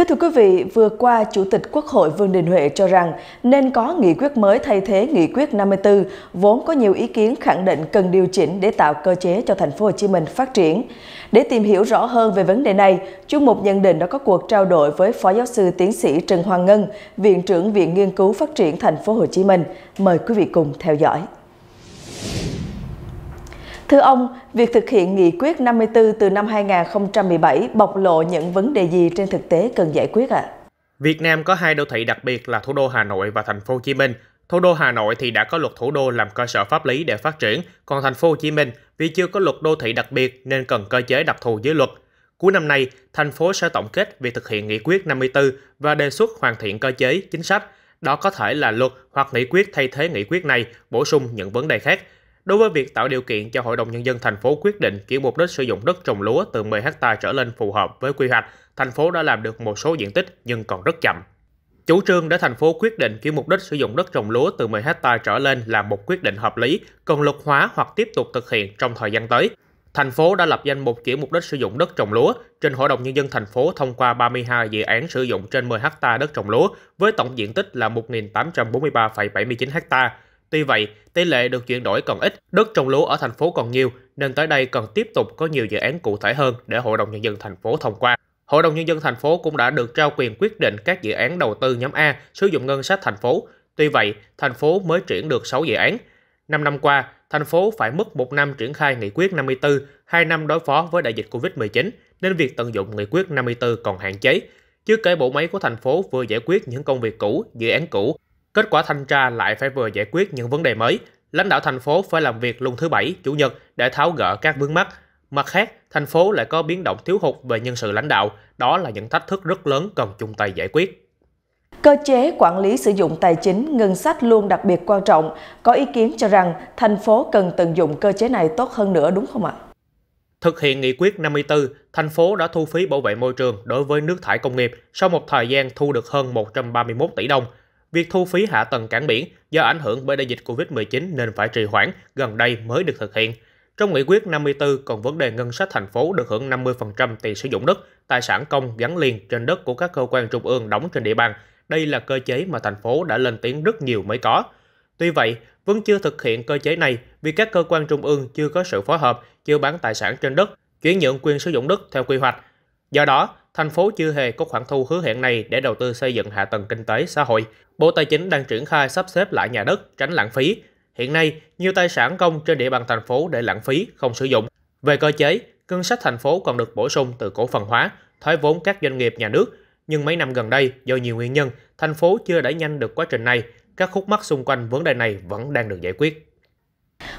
Kính thưa quý vị, vừa qua Chủ tịch Quốc hội Vương Đình Huệ cho rằng nên có nghị quyết mới thay thế nghị quyết 54, vốn có nhiều ý kiến khẳng định cần điều chỉnh để tạo cơ chế cho thành phố Hồ Chí Minh phát triển. Để tìm hiểu rõ hơn về vấn đề này, chuyên mục nhận định đã có cuộc trao đổi với Phó Giáo sư Tiến sĩ Trần Hoàng Ngân, Viện trưởng Viện Nghiên cứu Phát triển Thành phố Hồ Chí Minh. Mời quý vị cùng theo dõi. Thưa ông, việc thực hiện nghị quyết 54 từ năm 2017 bộc lộ những vấn đề gì trên thực tế cần giải quyết ạ? À? Việt Nam có hai đô thị đặc biệt là thủ đô Hà Nội và thành phố Hồ Chí Minh. Thủ đô Hà Nội thì đã có luật thủ đô làm cơ sở pháp lý để phát triển, còn thành phố Hồ Chí Minh vì chưa có luật đô thị đặc biệt nên cần cơ chế đặc thù dưới luật. Cuối năm nay, thành phố sẽ tổng kết việc thực hiện nghị quyết 54 và đề xuất hoàn thiện cơ chế, chính sách. Đó có thể là luật hoặc nghị quyết thay thế nghị quyết này, bổ sung những vấn đề khác – đối với việc tạo điều kiện cho Hội đồng Nhân dân thành phố quyết định chuyển mục đích sử dụng đất trồng lúa từ 10 ha trở lên phù hợp với quy hoạch, thành phố đã làm được một số diện tích nhưng còn rất chậm. Chủ trương để thành phố quyết định chuyển mục đích sử dụng đất trồng lúa từ 10 ha trở lên là một quyết định hợp lý, cần luật hóa hoặc tiếp tục thực hiện trong thời gian tới. Thành phố đã lập danh mục chuyển mục đích sử dụng đất trồng lúa, trên Hội đồng Nhân dân thành phố thông qua 32 dự án sử dụng trên 10 ha đất trồng lúa với tổng diện tích là 1.843,79 ha Tuy vậy, tỷ lệ được chuyển đổi còn ít, đất trồng lúa ở thành phố còn nhiều nên tới đây cần tiếp tục có nhiều dự án cụ thể hơn để Hội đồng nhân dân thành phố thông qua. Hội đồng nhân dân thành phố cũng đã được trao quyền quyết định các dự án đầu tư nhóm A sử dụng ngân sách thành phố. Tuy vậy, thành phố mới triển được 6 dự án. 5 năm qua, thành phố phải mất 1 năm triển khai nghị quyết 54, 2 năm đối phó với đại dịch Covid-19 nên việc tận dụng nghị quyết 54 còn hạn chế. Chưa kể bộ máy của thành phố vừa giải quyết những công việc cũ, dự án cũ Kết quả thanh tra lại phải vừa giải quyết những vấn đề mới, lãnh đạo thành phố phải làm việc luôn thứ Bảy, Chủ nhật để tháo gỡ các vướng mắc. Mặt khác, thành phố lại có biến động thiếu hụt về nhân sự lãnh đạo, đó là những thách thức rất lớn cần chung tay giải quyết. Cơ chế quản lý sử dụng tài chính, ngân sách luôn đặc biệt quan trọng. Có ý kiến cho rằng thành phố cần tận dụng cơ chế này tốt hơn nữa đúng không ạ? Thực hiện nghị quyết 54, thành phố đã thu phí bảo vệ môi trường đối với nước thải công nghiệp sau một thời gian thu được hơn 131 tỷ đồng – Việc thu phí hạ tầng cảng biển do ảnh hưởng bởi đại dịch Covid-19 nên phải trì hoãn, gần đây mới được thực hiện. Trong nghị quyết 54 còn vấn đề ngân sách thành phố được hưởng 50% tiền sử dụng đất, tài sản công gắn liền trên đất của các cơ quan trung ương đóng trên địa bàn. Đây là cơ chế mà thành phố đã lên tiếng rất nhiều mới có. Tuy vậy, vẫn chưa thực hiện cơ chế này vì các cơ quan trung ương chưa có sự phối hợp, chưa bán tài sản trên đất, chuyển nhượng quyền sử dụng đất theo quy hoạch. Do đó, thành phố chưa hề có khoản thu hứa hẹn này để đầu tư xây dựng hạ tầng kinh tế xã hội. Bộ Tài chính đang triển khai sắp xếp lại nhà đất, tránh lãng phí. Hiện nay, nhiều tài sản công trên địa bàn thành phố để lãng phí, không sử dụng. Về cơ chế, ngân sách thành phố còn được bổ sung từ cổ phần hóa, thoái vốn các doanh nghiệp nhà nước. Nhưng mấy năm gần đây, do nhiều nguyên nhân, thành phố chưa đẩy nhanh được quá trình này. Các khúc mắc xung quanh vấn đề này vẫn đang được giải quyết.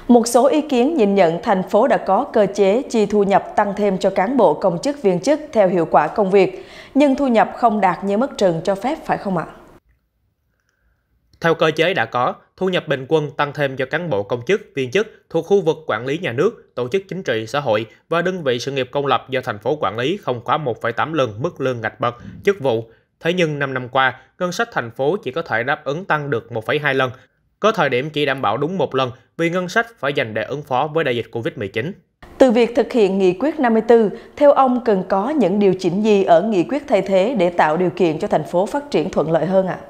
Một số ý kiến nhìn nhận thành phố đã có cơ chế chi thu nhập tăng thêm cho cán bộ công chức viên chức theo hiệu quả công việc, nhưng thu nhập không đạt như mức trần cho phép phải không ạ? Theo cơ chế đã có, thu nhập bình quân tăng thêm cho cán bộ công chức, viên chức thuộc khu vực quản lý nhà nước, tổ chức chính trị xã hội và đơn vị sự nghiệp công lập do thành phố quản lý không quá 1,8 lần mức lương ngạch bậc, chức vụ Thế nhưng 5 năm qua, ngân sách thành phố chỉ có thể đáp ứng tăng được 1,2 lần có thời điểm chỉ đảm bảo đúng một lần vì ngân sách phải dành để ứng phó với đại dịch Covid-19. Từ việc thực hiện nghị quyết 54, theo ông cần có những điều chỉnh gì ở nghị quyết thay thế để tạo điều kiện cho thành phố phát triển thuận lợi hơn ạ? À?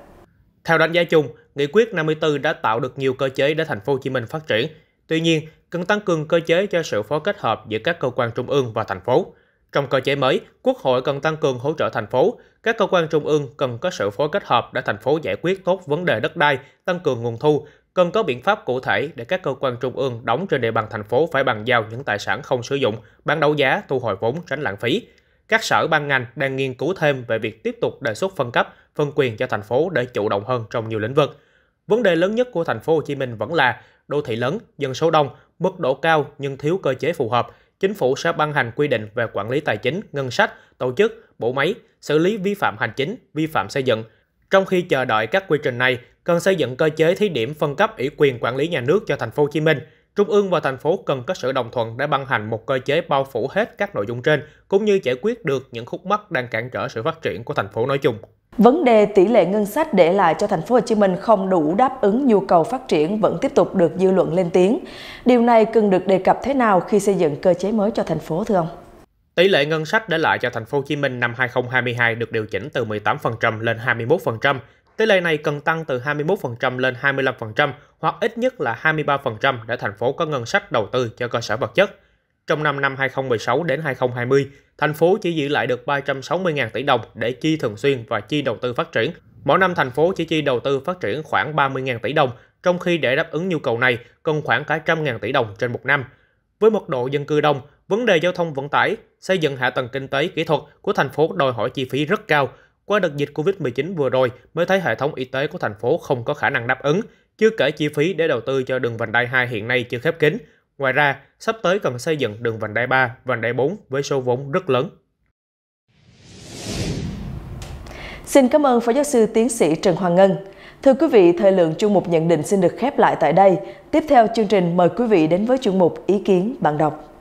Theo đánh giá chung, nghị quyết 54 đã tạo được nhiều cơ chế để thành phố Hồ Chí Minh phát triển. Tuy nhiên, cần tăng cường cơ chế cho sự phối kết hợp giữa các cơ quan trung ương và thành phố. Trong cơ chế mới, Quốc hội cần tăng cường hỗ trợ thành phố. Các cơ quan trung ương cần có sự phối kết hợp để thành phố giải quyết tốt vấn đề đất đai, tăng cường nguồn thu, cần có biện pháp cụ thể để các cơ quan trung ương đóng trên địa bàn thành phố phải bàn giao những tài sản không sử dụng, bán đấu giá, thu hồi vốn, tránh lãng phí. Các sở ban ngành đang nghiên cứu thêm về việc tiếp tục đề xuất phân cấp, phân quyền cho thành phố để chủ động hơn trong nhiều lĩnh vực. Vấn đề lớn nhất của thành phố Hồ Chí Minh vẫn là đô thị lớn, dân số đông, mức độ cao nhưng thiếu cơ chế phù hợp – chính phủ sẽ ban hành quy định về quản lý tài chính, ngân sách, tổ chức, bộ máy, xử lý vi phạm hành chính, vi phạm xây dựng. Trong khi chờ đợi các quy trình này, cần xây dựng cơ chế thí điểm phân cấp ủy quyền quản lý nhà nước cho thành phố Hồ Chí Minh. Trung ương và thành phố cần có sự đồng thuận để ban hành một cơ chế bao phủ hết các nội dung trên cũng như giải quyết được những khúc mắc đang cản trở sự phát triển của thành phố nói chung. Vấn đề tỷ lệ ngân sách để lại cho thành phố Hồ Chí Minh không đủ đáp ứng nhu cầu phát triển vẫn tiếp tục được dư luận lên tiếng. Điều này cần được đề cập thế nào khi xây dựng cơ chế mới cho thành phố thưa ông? Tỷ lệ ngân sách để lại cho thành phố Hồ Chí Minh năm 2022 được điều chỉnh từ 18% lên 21%. Tỷ lệ này cần tăng từ 21% lên 25% hoặc ít nhất là 23% để thành phố có ngân sách đầu tư cho cơ sở vật chất. Trong năm năm 2016 đến 2020, thành phố chỉ giữ lại được 360.000 tỷ đồng để chi thường xuyên và chi đầu tư phát triển. Mỗi năm thành phố chỉ chi đầu tư phát triển khoảng 30.000 tỷ đồng, trong khi để đáp ứng nhu cầu này cần khoảng cả trăm ngàn tỷ đồng trên một năm. Với mật độ dân cư đông, vấn đề giao thông vận tải, xây dựng hạ tầng kinh tế kỹ thuật của thành phố đòi hỏi chi phí rất cao. Qua đợt dịch Covid-19 vừa rồi mới thấy hệ thống y tế của thành phố không có khả năng đáp ứng, chưa kể chi phí để đầu tư cho đường vành đai 2 hiện nay chưa khép kín, Ngoài ra, sắp tới cần xây dựng đường vành đai 3, vành đai 4 với số vốn rất lớn. Xin cảm ơn Phó Giáo sư Tiến sĩ Trần Hoàng Ngân. Thưa quý vị, thời lượng chuyên mục nhận định xin được khép lại tại đây. Tiếp theo chương trình mời quý vị đến với chương mục ý kiến bạn đọc.